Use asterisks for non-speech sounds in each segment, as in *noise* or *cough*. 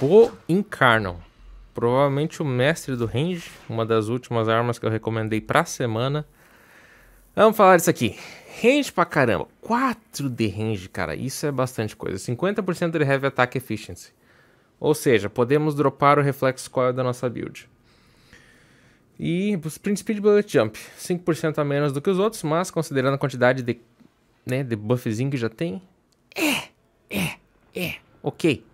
Bo Incarnon. Provavelmente o mestre do range, uma das últimas armas que eu recomendei pra semana. Vamos falar disso aqui. Range pra caramba. 4 de range, cara. Isso é bastante coisa. 50% de heavy attack efficiency. Ou seja, podemos dropar o reflex coil da nossa build. E Print Speed Bullet Jump, 5% a menos do que os outros, mas considerando a quantidade de, né, de buffzinho que já tem, é, é, é, ok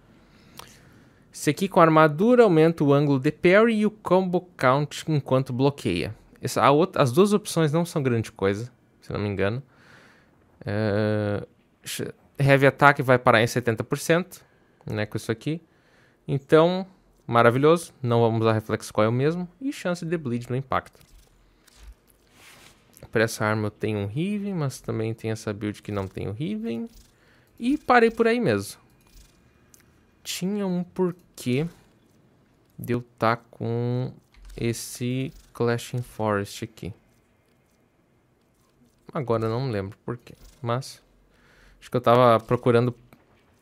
aqui com armadura aumenta o ângulo de parry e o combo count enquanto bloqueia. Essa, outra, as duas opções não são grande coisa, se não me engano. Uh, heavy attack vai parar em 70%, né, com isso aqui. Então, maravilhoso. Não vamos usar reflex coil mesmo. E chance de bleed no impacto. Para essa arma eu tenho um Riven, mas também tem essa build que não tem o Riven. E parei por aí mesmo tinha um porquê de eu estar tá com esse Clashing Forest aqui. Agora não lembro porquê, mas acho que eu estava procurando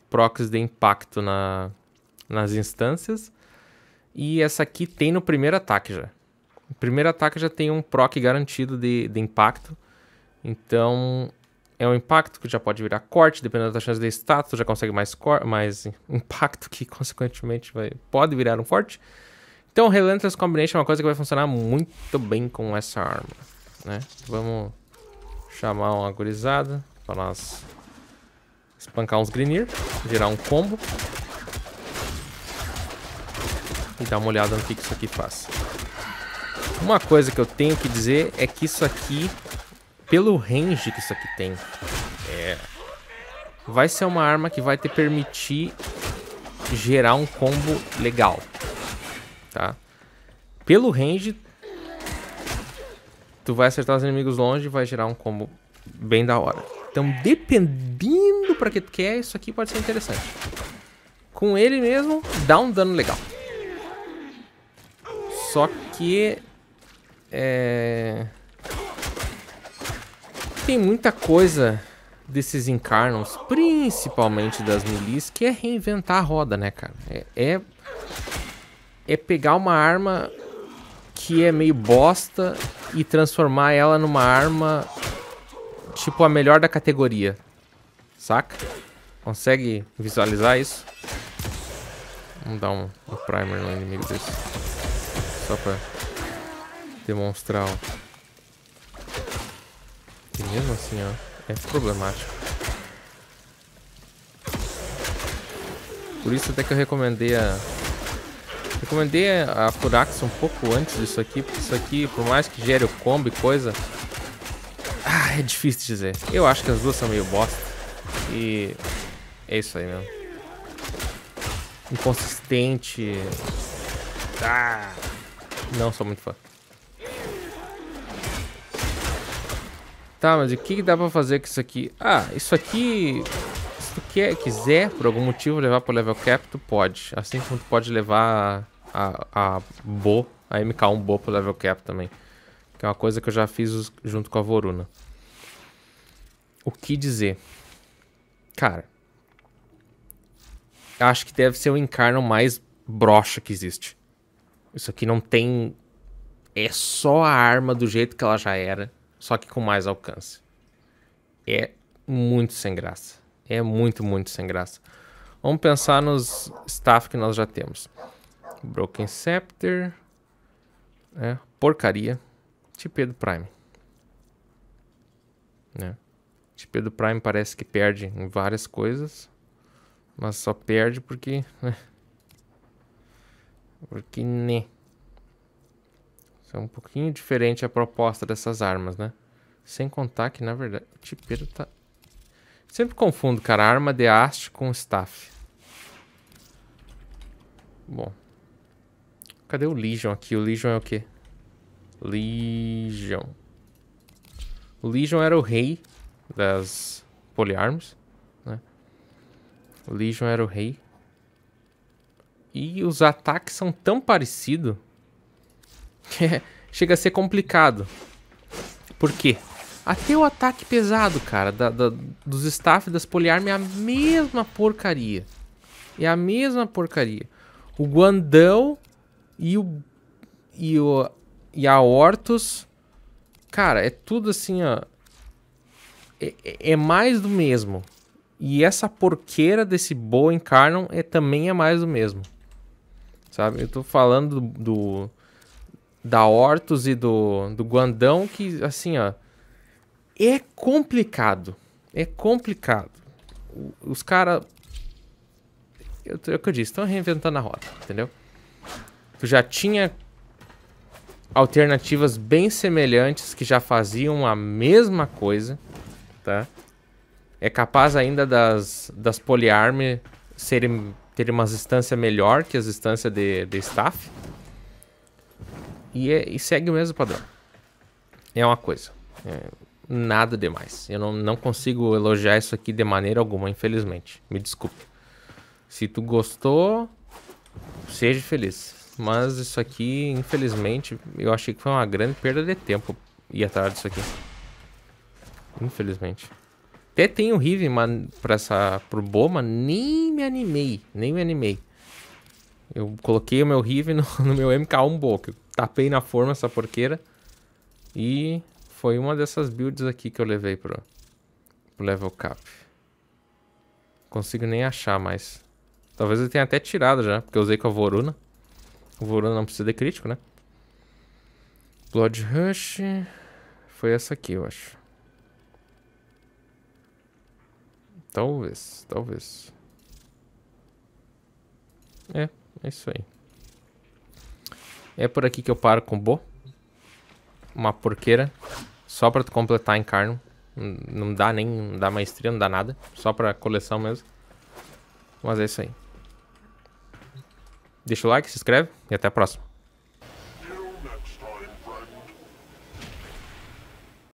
procs de impacto na, nas instâncias. E essa aqui tem no primeiro ataque já. No primeiro ataque já tem um proc garantido de, de impacto. Então é um impacto que já pode virar corte, dependendo da chance de status, já consegue mais, mais impacto que, *laughs* consequentemente, vai, pode virar um forte. Então, Relentless Combination é uma coisa que vai funcionar muito bem com essa arma, né? Vamos chamar uma gurizada para nós espancar uns Grenir, gerar um combo. E dar uma olhada no que isso aqui faz. Uma coisa que eu tenho que dizer é que isso aqui pelo range que isso aqui tem, é, vai ser uma arma que vai te permitir gerar um combo legal, tá? Pelo range, tu vai acertar os inimigos longe e vai gerar um combo bem da hora. Então, dependendo para que tu quer, isso aqui pode ser interessante. Com ele mesmo, dá um dano legal. Só que... É... Tem muita coisa desses Incarnons, principalmente das milis, que é reinventar a roda, né, cara? É, é, é, pegar uma arma que é meio bosta e transformar ela numa arma tipo a melhor da categoria, saca? Consegue visualizar isso? Vamos dar um, um primer no inimigo desse, só pra demonstrar Ó mesmo assim, ó, é problemático. Por isso até que eu recomendei a... Recomendei a Furax um pouco antes disso aqui, porque isso aqui, por mais que gere o combo e coisa... Ah, é difícil dizer. Eu acho que as duas são meio bosta. E... É isso aí mesmo. Inconsistente... Ah, não sou muito fã. Tá, mas o que, dá pra fazer com isso aqui? Ah, isso aqui... Se tu quer, quiser, por algum motivo, levar pro level cap, tu pode. Assim como tu pode levar a, a, a Bo, a MK1 Bo pro level cap também. Que é uma coisa que eu já fiz junto com a Voruna. O que dizer? Cara, acho que deve ser o encarno mais broxa que existe. Isso aqui não tem. É só a arma do jeito que ela já era só que com mais alcance. É muito sem graça. É muito, muito sem graça. Vamos pensar nos staff que nós já temos. Broken Scepter. Né? Porcaria. TP do Prime. Né? TP do Prime parece que perde em várias coisas. Mas só perde porque... Né? Porque... Né? é um pouquinho diferente a proposta dessas armas, né? Sem contar que, na verdade, o tipeiro tá... Sempre confundo, cara, arma de haste com staff. Bom. Cadê o Legion aqui? O Legion é o quê? Legion. O Legion era o rei das poliarms, né? O Legion era o rei. E os ataques são tão parecidos *laughs* chega a ser complicado. Por quê? Até o ataque pesado, cara, da, da, dos staff das poliarme é a mesma porcaria. É a mesma porcaria. O Guandão e o. E, o, e a Hortus. Cara, é tudo assim, ó. É, é, é mais do mesmo. E essa porqueira desse Boa encarnon é, também é mais do mesmo. Sabe? Eu tô falando do, do da Hortus e do, do Guandão que, assim, ó, é complicado. É complicado. Os caras. É o que eu disse, estão reinventando a roda, entendeu? Tu já tinha alternativas bem semelhantes que já faziam a mesma coisa, tá? É capaz ainda das, das poliarme serem, terem uma instância melhor que as instâncias de, de staff. E, é, e segue o mesmo padrão. É uma coisa. É, nada demais. Eu não, não consigo elogiar isso aqui de maneira alguma, infelizmente. Me desculpe. Se tu gostou, seja feliz. Mas isso aqui, infelizmente, eu achei que foi uma grande perda de tempo ir atrás disso aqui. Infelizmente. Até tem o Riven, mas para essa, pro Boma, nem me animei. Nem me animei. Eu coloquei o meu Riven no, *laughs* no, meu MK1 Book. Tapei na forma essa porqueira. E foi uma dessas builds aqui que eu levei pro, pro level cap. Não consigo nem achar mais. Talvez eu tenha até tirado já, porque eu usei com a Voruna. A Voruna não precisa de crítico, né? Blood Rush. Foi essa aqui, eu acho. Talvez, talvez. É, é isso aí. É por aqui que eu paro com o Bo. Uma porqueira. Só pra tu completar encarno. Não dá nem, não dá maestria, não dá nada. Só pra coleção mesmo. Mas é isso aí. Deixa o like, se inscreve e até a próxima.